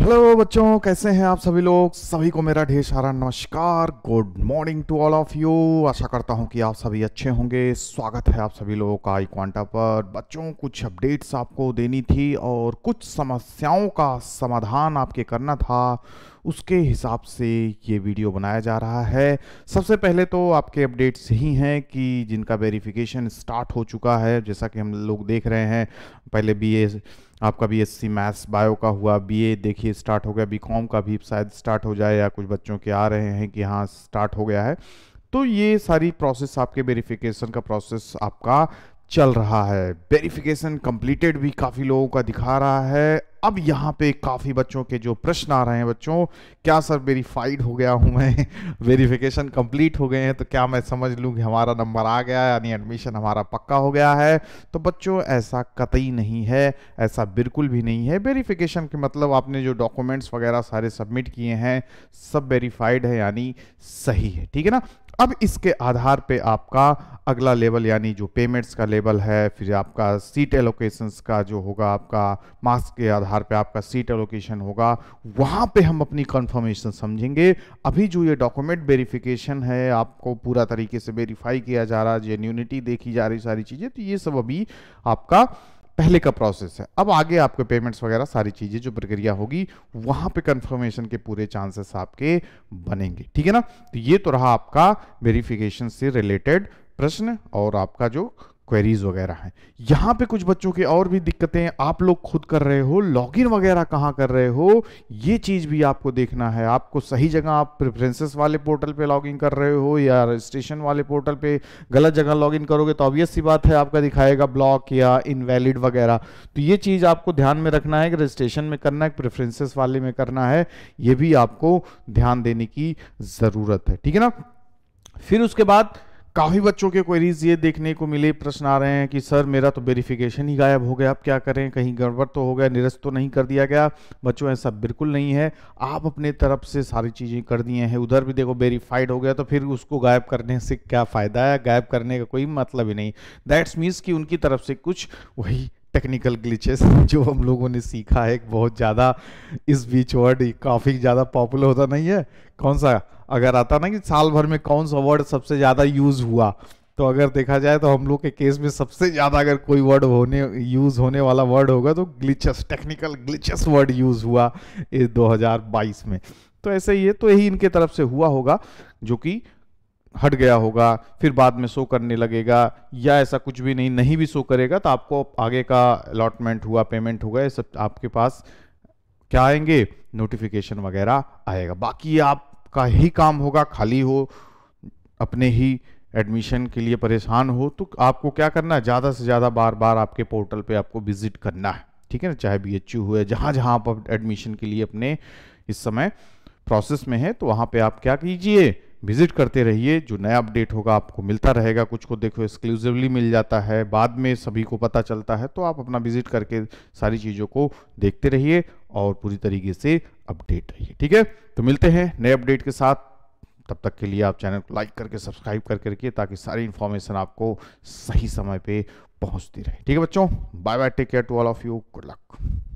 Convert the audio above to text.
hello बच्चों कैसे हैं आप सभी लोग सभी को मेरा ढेर सारा नमस्कार good morning to all of you आशा करता हूं कि आप सभी अच्छे होंगे स्वागत है आप सभी लोगों का आई क्वांटा पर बच्चों कुछ अपडेट्स आपको देनी थी और कुछ समस्याओं का समाधान आपके करना था उसके हिसाब से ये वीडियो बनाया जा रहा है सबसे पहले तो आपके अपडेट्स ही हैं कि जिनका वेरिफिकेशन स्टार्ट हो चुका है जैसा कि हम लोग देख रहे हैं पहले बी आपका BSc maths bio का हुआ बी ए देखिए स्टार्ट हो गया बी कॉम का भी शायद स्टार्ट हो जाए या कुछ बच्चों के आ रहे हैं कि हाँ स्टार्ट हो गया है तो ये सारी प्रोसेस आपके वेरिफिकेशन का प्रोसेस आपका चल रहा है वेरिफिकेशन कंप्लीटेड भी काफ़ी लोगों का दिखा रहा है अब यहाँ पे काफ़ी बच्चों के जो प्रश्न आ रहे हैं बच्चों क्या सर वेरीफाइड हो गया हूं मैं वेरिफिकेशन कंप्लीट हो गए हैं तो क्या मैं समझ लू कि हमारा नंबर आ गया यानी एडमिशन हमारा पक्का हो गया है तो बच्चों ऐसा कतई नहीं है ऐसा बिल्कुल भी नहीं है वेरिफिकेशन के मतलब आपने जो डॉक्यूमेंट्स वगैरह सारे सबमिट किए हैं सब वेरीफाइड है यानी सही है ठीक है ना अब इसके आधार पे आपका अगला लेवल यानी जो पेमेंट्स का लेवल है फिर आपका सीट एलोकेशन का जो होगा आपका मार्क्स के आधार पे आपका सीट एलोकेशन होगा वहाँ पे हम अपनी कंफर्मेशन समझेंगे अभी जो ये डॉक्यूमेंट वेरिफिकेशन है आपको पूरा तरीके से वेरीफाई किया जा रहा है जेन्यूनिटी देखी जा रही सारी चीज़ें तो ये सब अभी आपका पहले का प्रोसेस है अब आगे आपके पेमेंट्स वगैरह सारी चीज़ें जो प्रक्रिया होगी वहां पे कंफर्मेशन के पूरे चांसेस आपके बनेंगे ठीक है ना तो ये तो रहा आपका वेरिफिकेशन से रिलेटेड प्रश्न और आपका जो क्वेरीज वगैरह हैं यहाँ पे कुछ बच्चों के और भी दिक्कतें आप लोग खुद कर रहे हो लॉगिन वगैरह कहाँ कर रहे हो ये चीज़ भी आपको देखना है आपको सही जगह आप प्रेफरेंसेस वाले पोर्टल पे लॉगिन कर रहे हो या रजिस्ट्रेशन वाले पोर्टल पे गलत जगह लॉगिन करोगे तो ऑब्वियस सी बात है आपका दिखाएगा ब्लॉक या इनवैलिड वगैरह तो ये चीज़ आपको ध्यान में रखना है कि रजिस्ट्रेशन में करना है प्रेफरेंसेस वाले में करना है ये भी आपको ध्यान देने की ज़रूरत है ठीक है ना फिर उसके बाद काफ़ी बच्चों के क्वेरीज ये देखने को मिले प्रश्न आ रहे हैं कि सर मेरा तो वेरिफिकेशन ही गायब हो गया आप क्या करें कहीं गड़बड़ तो हो गया निरस्त तो नहीं कर दिया गया बच्चों ऐसा बिल्कुल नहीं है आप अपने तरफ से सारी चीज़ें कर दिए हैं उधर भी देखो वेरीफाइड हो गया तो फिर उसको गायब करने से क्या फ़ायदा है गायब करने का कोई मतलब ही नहीं दैट्स मीन्स की उनकी तरफ से कुछ वही टेक्निकल ग्लिचेस जो हम लोगों ने सीखा है बहुत ज़्यादा इस बीच वर्ड काफ़ी ज़्यादा पॉपुलर होता नहीं है कौन सा अगर आता ना कि साल भर में कौन सा वर्ड सबसे ज़्यादा यूज हुआ तो अगर देखा जाए तो हम लोग के केस में सबसे ज़्यादा अगर कोई वर्ड होने यूज़ होने वाला वर्ड होगा तो glitches technical glitches word use हुआ इस 2022 में तो ऐसे ही है तो यही इनके तरफ से हुआ होगा जो कि हट गया होगा फिर बाद में शो करने लगेगा या ऐसा कुछ भी नहीं नहीं भी शो करेगा तो आपको आगे का अलॉटमेंट हुआ पेमेंट हुआ ये सब आपके पास क्या आएंगे नोटिफिकेशन वगैरह आएगा बाकी आप आपका ही काम होगा खाली हो अपने ही एडमिशन के लिए परेशान हो तो आपको क्या करना है ज़्यादा से ज़्यादा बार बार आपके पोर्टल पे आपको विजिट करना है ठीक है ना चाहे बी एच यू हुए जहाँ जहाँ आप एडमिशन के लिए अपने इस समय प्रोसेस में है तो वहाँ पे आप क्या कीजिए विजिट करते रहिए जो नया अपडेट होगा आपको मिलता रहेगा कुछ को देखो एक्सक्लूसिवली मिल जाता है बाद में सभी को पता चलता है तो आप अपना विजिट करके सारी चीज़ों को देखते रहिए और पूरी तरीके से अपडेट रहिए ठीक है तो मिलते हैं नए अपडेट के साथ तब तक के लिए आप चैनल को लाइक करके सब्सक्राइब करके रखिए ताकि सारी इन्फॉर्मेशन आपको सही समय पर पहुँचती रहे ठीक है बच्चों bye bye take care to all of you good luck